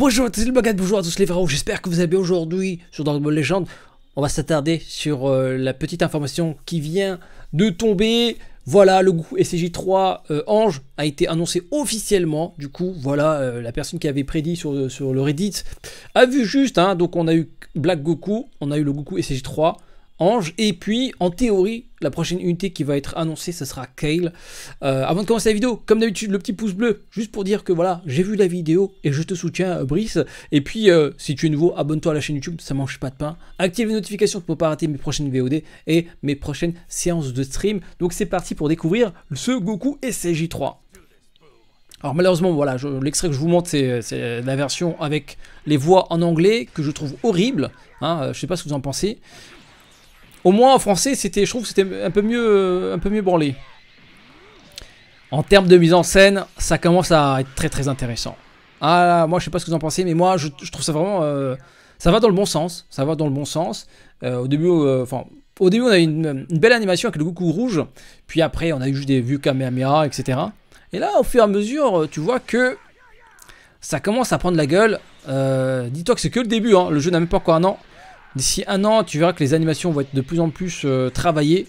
Bonjour, bonjour à tous les frérots, j'espère que vous allez bien aujourd'hui sur Dragon Ball Legend. On va s'attarder sur euh, la petite information qui vient de tomber. Voilà, le Goku SCJ3 euh, Ange a été annoncé officiellement. Du coup, voilà, euh, la personne qui avait prédit sur, sur le Reddit a vu juste. Hein. donc on a eu Black Goku, on a eu le Goku SCJ3. Ange. Et puis, en théorie, la prochaine unité qui va être annoncée, ce sera Kale. Euh, avant de commencer la vidéo, comme d'habitude, le petit pouce bleu, juste pour dire que voilà, j'ai vu la vidéo et je te soutiens, euh, Brice. Et puis, euh, si tu es nouveau, abonne-toi à la chaîne YouTube, ça mange pas de pain. Active les notifications pour ne pas rater mes prochaines VOD et mes prochaines séances de stream. Donc, c'est parti pour découvrir ce Goku SCJ3. Alors malheureusement, voilà, l'extrait que je vous montre, c'est la version avec les voix en anglais que je trouve horrible. Hein, je sais pas ce que vous en pensez. Au moins en français, c'était, je trouve que c'était un peu mieux, euh, un peu mieux branlé. En termes de mise en scène, ça commence à être très très intéressant. Ah moi je sais pas ce que vous en pensez, mais moi je, trouve ça vraiment, euh, ça va dans le bon sens, ça va dans le bon sens. Euh, au début, enfin. au début, on a une, une belle animation avec le Goku rouge, puis après, on a eu juste des vues Kamehameha, etc. Et là, au fur et à mesure, tu vois que ça commence à prendre la gueule. Dis-toi que c'est que le début, hein. le jeu n'a même pas encore un an. D'ici un an, tu verras que les animations vont être de plus en plus euh, travaillées.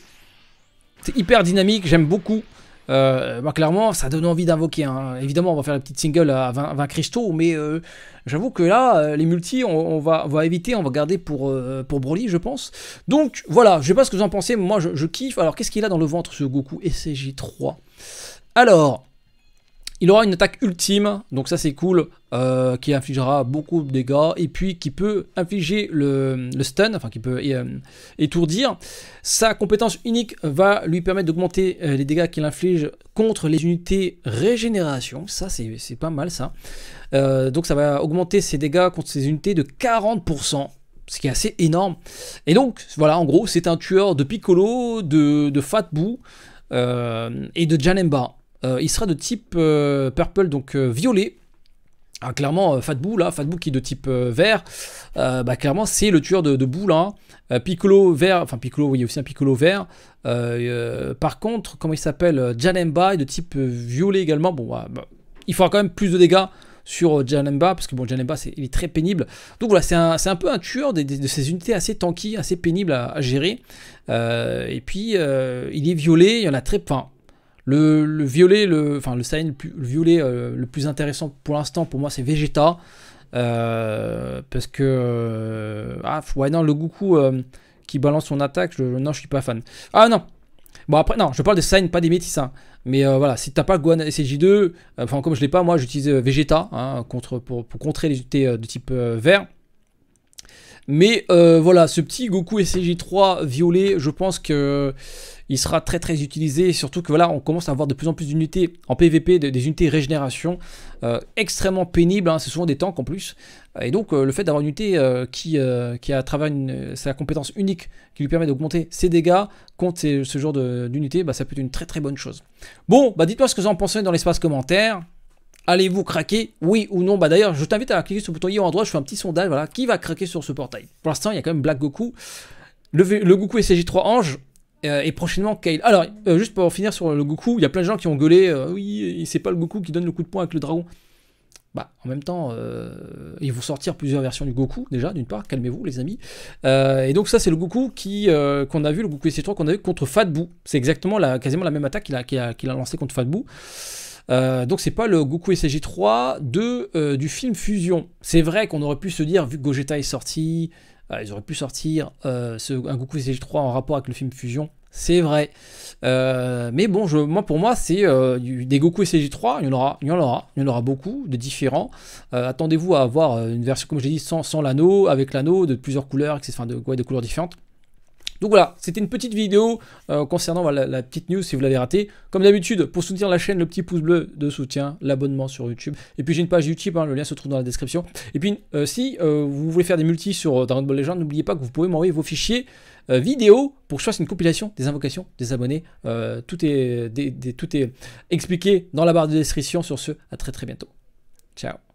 C'est hyper dynamique, j'aime beaucoup. Euh, clairement, ça donne envie d'invoquer. Hein. Évidemment, on va faire la petite single à 20, 20 cristaux, mais euh, j'avoue que là, les multis, on, va, éviter, on va garder pour, pour Broly, je pense. Donc voilà, je sais pas ce que vous en pensez, moi je, kiffe. Alors, qu'est-ce qu'il a dans le ventre ce Goku SCJ 3 Alors, il aura une attaque ultime, donc ça c'est cool, euh, qui infligera beaucoup de dégâts, et puis qui peut infliger le, stun, enfin qui peut euh, étourdir. Sa compétence unique va lui permettre d'augmenter euh, les dégâts qu'il inflige contre les unités régénération, ça c'est pas mal ça. donc ça va augmenter ses dégâts contre ses unités de 40% ce qui est assez énorme. Et donc, voilà, en gros, c'est un tueur de Piccolo, de, de Fatbou et de Janemba. Euh, il sera de type euh, purple, donc euh, violet. Ah, clairement, Fatbou, là, Fatbou qui est de type vert, bah, clairement, c'est le tueur de, boule. Hein. Piccolo vert, enfin Piccolo, oui, il y a aussi un Piccolo vert. par contre, comment il s'appelle Janemba est de type violet également. Bon, bah, bah, il faudra quand même plus de dégâts sur Janemba, parce que bon, Janemba, c'est il est très pénible. Donc voilà, c'est un, peu un tueur de, ces unités assez tanky, assez pénible à, gérer. et puis, il est violet, il y en a très... Le, violet, le, enfin le sign le, violet euh, le plus intéressant pour l'instant pour moi c'est Vegeta. Euh, parce que. Euh, ah, ouais, non, le Goku qui balance son attaque, non, je suis pas fan. Ah non, Bon après non, je parle des signs, pas des métis. Hein. Mais voilà, si t'as pas Gohan SJ2, enfin comme je l'ai pas, moi j'utilise Vegeta hein, contre, pour, contrer les UT de type vert. Mais euh, voilà, ce petit Goku SCG3 violet, je pense qu'il euh, sera très très utilisé, surtout que voilà, on commence à avoir de plus en plus d'unités en PVP, des, unités régénération euh, extrêmement pénibles, hein. c'est souvent des tanks en plus, et donc le fait d'avoir une unité qui, a à travers une, sa compétence unique qui lui permet d'augmenter ses dégâts contre ce genre d'unité, bah, ça peut être une très très bonne chose. Bon, bah dites-moi ce que vous en pensez dans l'espace commentaire, Allez-vous craquer Oui ou non Bah d'ailleurs, je t'invite à cliquer sur le bouton i en droit, je fais un petit sondage, voilà, qui va craquer sur ce portail Pour l'instant, il y a quand même Black Goku, le, Goku sj 3 Ange, et prochainement Kale. Alors, euh, juste pour finir sur le Goku, il y a plein de gens qui ont gueulé, euh, oui, c'est pas le Goku qui donne le coup de poing avec le dragon. Bah, en même temps, euh, ils vont sortir plusieurs versions du Goku, déjà, d'une part, calmez-vous les amis. et donc ça, c'est le Goku qui qu'on a vu, le Goku sj 3 qu'on a vu contre Fatbou. C'est exactement la, quasiment la même attaque qu'il a, a, a lancée contre Fatbou. Euh, donc c'est pas le Goku SG3 de, euh, du film Fusion. C'est vrai qu'on aurait pu se dire, vu que Gogeta est sorti, euh, ils auraient pu sortir un Goku SG3 en rapport avec le film Fusion. C'est vrai. mais bon, je, moi pour moi, c'est des Goku SG3, il y en aura, y en aura, il y en aura beaucoup de différents. Attendez-vous à avoir une version, comme j'ai dit, sans, sans l'anneau, avec l'anneau, de plusieurs couleurs, enfin de couleurs différentes. Donc voilà, c'était une petite vidéo euh, concernant la petite news si vous l'avez raté. Comme d'habitude, pour soutenir la chaîne, le petit pouce bleu de soutien, l'abonnement sur YouTube. Et puis j'ai une page YouTube, hein, le lien se trouve dans la description. Et puis euh, si euh, vous voulez faire des multis sur Dragon Ball Legends, n'oubliez pas que vous pouvez m'envoyer vos fichiers vidéo pour que je une compilation des invocations des abonnés. tout, tout est expliqué dans la barre de description. Sur ce, à très très bientôt. Ciao